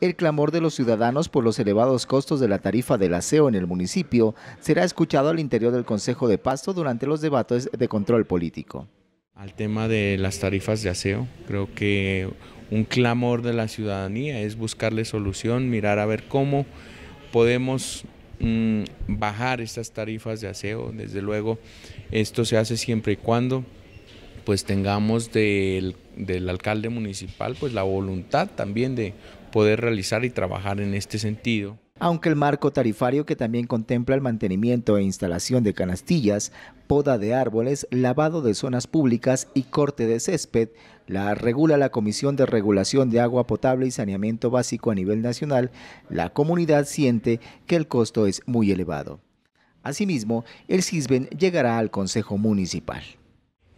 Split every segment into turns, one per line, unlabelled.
El clamor de los ciudadanos por los elevados costos de la tarifa del aseo en el municipio será escuchado al interior del Consejo de Pasto durante los debates de control político.
Al tema de las tarifas de aseo, creo que un clamor de la ciudadanía es buscarle solución, mirar a ver cómo podemos mm, bajar estas tarifas de aseo. Desde luego, esto se hace siempre y cuando pues tengamos del, del alcalde municipal pues la voluntad también de poder realizar y trabajar en este sentido.
Aunque el marco tarifario que también contempla el mantenimiento e instalación de canastillas, poda de árboles, lavado de zonas públicas y corte de césped, la regula la Comisión de Regulación de Agua Potable y Saneamiento Básico a nivel nacional, la comunidad siente que el costo es muy elevado. Asimismo, el CISBEN llegará al Consejo Municipal.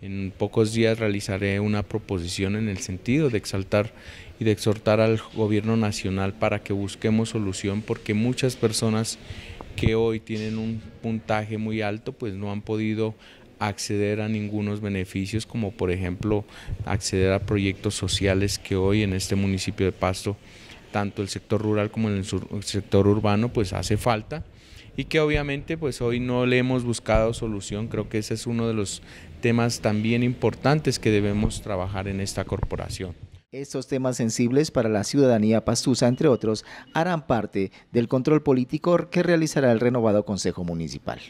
En pocos días realizaré una proposición en el sentido de exaltar y de exhortar al gobierno nacional para que busquemos solución porque muchas personas que hoy tienen un puntaje muy alto pues no han podido acceder a ningunos beneficios como por ejemplo acceder a proyectos sociales que hoy en este municipio de Pasto tanto el sector rural como el sector urbano pues hace falta y que obviamente pues hoy no le hemos buscado solución. Creo que ese es uno de los temas también importantes que debemos trabajar en esta
corporación. Estos temas sensibles para la ciudadanía pastusa, entre otros, harán parte del control político que realizará el renovado Consejo Municipal.